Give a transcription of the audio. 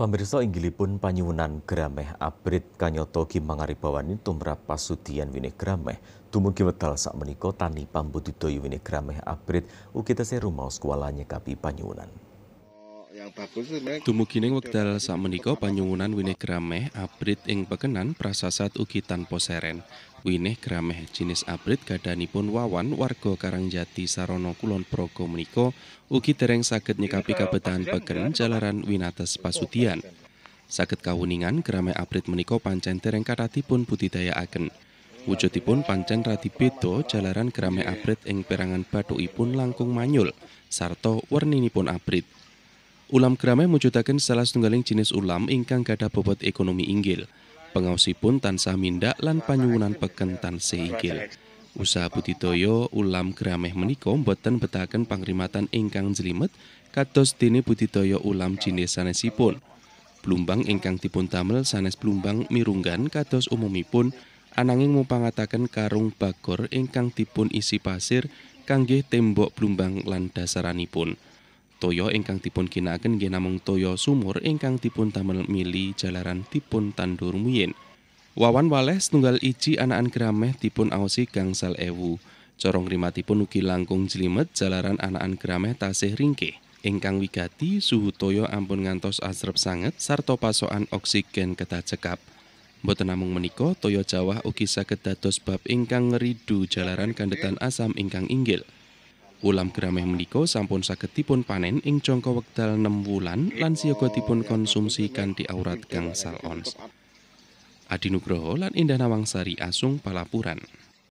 Pemirsa inggilipun panyuwunan grameh abrit kanyata gimangaribawan tumrap pasudian winih grameh dumugi wedal sakmenika tani pambudidaya winih grameh abrit ugi rumah rumaos kuala nyekapi panyuwunan. Dumugining wekdal sakmenika panyuwunan winih grameh abrit ing pekenan prasasat ugi tanpa seren. Winih grameh jenis abrit gadhanipun wawan warga Karangjati Sarono Kulon Progo menika ugi dereng saged nyekapi kabetahan peken jalaran winates pasudian. Saged kawuningan grameh abrit menika pancen dereng kathahipun budidayaaken. Wujudipun pancen radi beda jalaran grame abrit ing perangan bathukipun langkung manyul sarta werninipun abrit. Ulam keramai menciptakan salah setunggaling jenis ulam ingkang gadah bobot ekonomi inggil. Pengaosipun tansah mindak lan panyuwunan peken tansah inggil. Usaha budidaya ulam kerameh menika boten betahaken pangrimatan ingkang jelimet kados dene budidaya ulam jenis sanesipun. Plumbang ingkang dipuntamel sanes plumbang mirunggan kados umumipun ananging mupangataken karung bagor ingkang dipun isi pasir kangge tembok plumbang lan dasaranipun. Toyo ingkang dipun ginaken nggih namung toyo sumur ingkang dipun tamel mili jalaran dipun tandur muyen. Wawan waleh setunggal iji anaan grameh dipun aosi gangsal ewu. Corong rimatipun ugi langkung jelimet jalaran anaan grameh tasih ringkih. Ingkang wigati suhu toyo ampun ngantos asrep sanget sarto pasokan oksigen ketah cekap. Mboten namung menika toyo jawah ugi saged dados bab ingkang ngeridu jalaran kandetan asam ingkang inggil. Ulam grameh meniko sampun saged dipun panen ing jangka wekdal 6 wulan lan siyaga dipun konsumsi kanthi aurat gangsal ons. Adi Nugroho lan Indah Nawangsari Asung Palapuran.